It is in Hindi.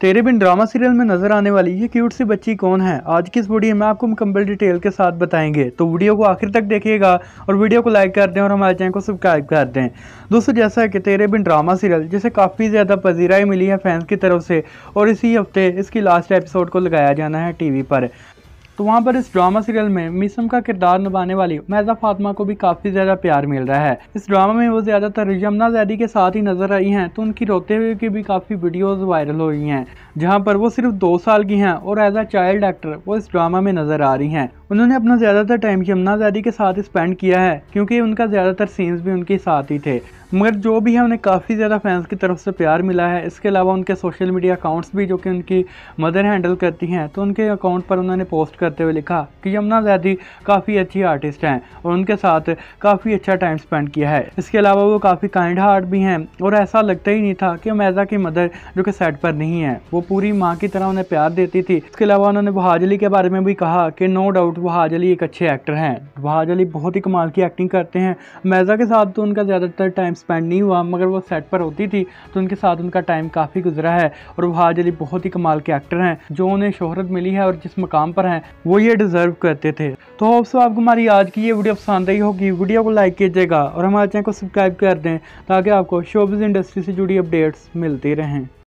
तेरे बिन ड्रामा सीरियल में नजर आने वाली ये क्यूट सी बच्ची कौन है आज की इस वीडियो में आपको मुकम्मल डिटेल के साथ बताएंगे तो वीडियो को आखिर तक देखिएगा और वीडियो को लाइक कर दें और हमारे चैनल को सब्सक्राइब कर दें दोस्तों जैसा कि तेरे बिन ड्रामा सीरियल जिसे काफ़ी ज़्यादा पजीराई मिली है फैंस की तरफ से और इसी हफ्ते इसकी लास्ट एपिसोड को लगाया जाना है टी पर तो वहाँ पर इस ड्रामा सीरियल में मिसम का किरदार निभाने वाली मैजा फातमा को भी काफी ज्यादा प्यार मिल रहा है इस ड्रामा में वो ज्यादातर यमुना जैदी के साथ ही नजर आई हैं तो उनकी रोते हुए की भी काफी वीडियोज वायरल हो रही हैं जहाँ पर वो सिर्फ दो साल की हैं और एज अ चाइल्ड एक्टर वो इस ड्रामा में नजर आ रही हैं उन्होंने अपना ज़्यादातर टाइम यमुना जैदी के साथ स्पेंड किया है क्योंकि उनका ज़्यादातर सीन्स भी उनके साथ ही थे मगर जो भी है उन्हें काफ़ी ज़्यादा फैंस की तरफ से प्यार मिला है इसके अलावा उनके सोशल मीडिया अकाउंट्स भी जो कि उनकी मदर हैंडल करती हैं तो उनके अकाउंट पर उन्होंने पोस्ट करते हुए लिखा कि यमुना जैदी काफ़ी अच्छी आर्टिस्ट हैं और उनके साथ काफ़ी अच्छा टाइम स्पेंड किया है इसके अलावा वो काफ़ी काइंड हार्ट भी हैं और ऐसा लगता ही नहीं था कि मैजा की मदर जो कि सेट पर नहीं है वो पूरी माँ की तरह उन्हें प्यार देती थी इसके अलावा उन्होंने वहाज अली के बारे में भी कहा कि नो डाउट वहाज अली एक अच्छे एक्टर हैं वहाज अली बहुत ही कमाल की एक्टिंग करते हैं मैजा के साथ तो उनका ज़्यादातर टाइम स्पेंड नहीं हुआ मगर वो सेट पर होती थी तो उनके साथ उनका टाइम काफ़ी गुजरा है और वह हाज अली बहुत ही कमाल के एक्टर हैं जो उन्हें शोहरत मिली है और जिस मकाम पर हैं वो ये डिज़र्व करते थे तो होप्स आपको हमारी आज की ये वीडियो पसंद आई होगी वीडियो को लाइक कीजिएगा और हमारे चैनल को सब्सक्राइब कर दें ताकि आपको शोबिस इंडस्ट्री से जुड़ी अपडेट्स मिलती रहें